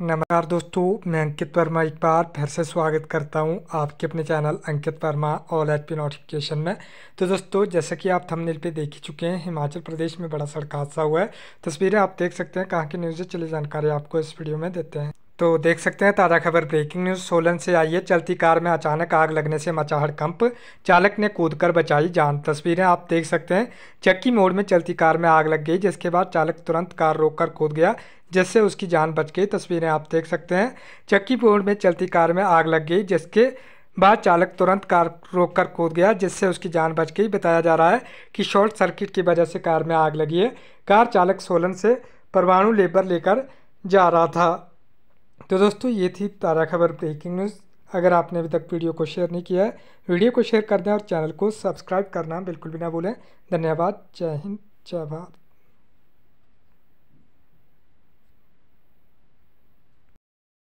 नमस्कार दोस्तों मैं अंकित वर्मा एक बार फिर से स्वागत करता हूं आपके अपने channel Ankit Verma all H P notification में तो दोस्तों जैसा कि आप थंबनेल पे देख ही चुके हैं हिमाचल प्रदेश में बड़ा सड़क हादसा हुआ है तस्वीरें आप देख सकते हैं कहाँ की न्यूज़ चली जानकारी आपको इस वीडियो में देते हैं तो देख सकते हैं ताज़ा खबर ब्रेकिंग न्यूज़ सोलन से आई है चलती कार में अचानक आग लगने से मचा हड़कंप चालक ने कूदकर बचाई जान तस्वीरें आप देख सकते हैं चक्की मोड़ में चलती कार में आग लग गई जिसके बाद चालक तुरंत कार रोककर कूद गया जिससे उसकी जान बच गई तस्वीरें आप देख सकते हैं चक्की मोड़ में चलती कार में आग लग गई जिसके बाद चालक तुरंत कार रोक कर कूद गया जिससे उसकी जान बच गई बताया जा रहा है कि शॉर्ट सर्किट की वजह से कार में आग लगी है कार चालक सोलन से परमाणु लेबर लेकर जा रहा था तो दोस्तों ये थी तारा खबर ब्रेकिंग न्यूज़ अगर आपने अभी तक वीडियो को शेयर नहीं किया है वीडियो को शेयर कर दें और चैनल को सब्सक्राइब करना बिल्कुल भी ना भूलें धन्यवाद जय हिंद जय भारत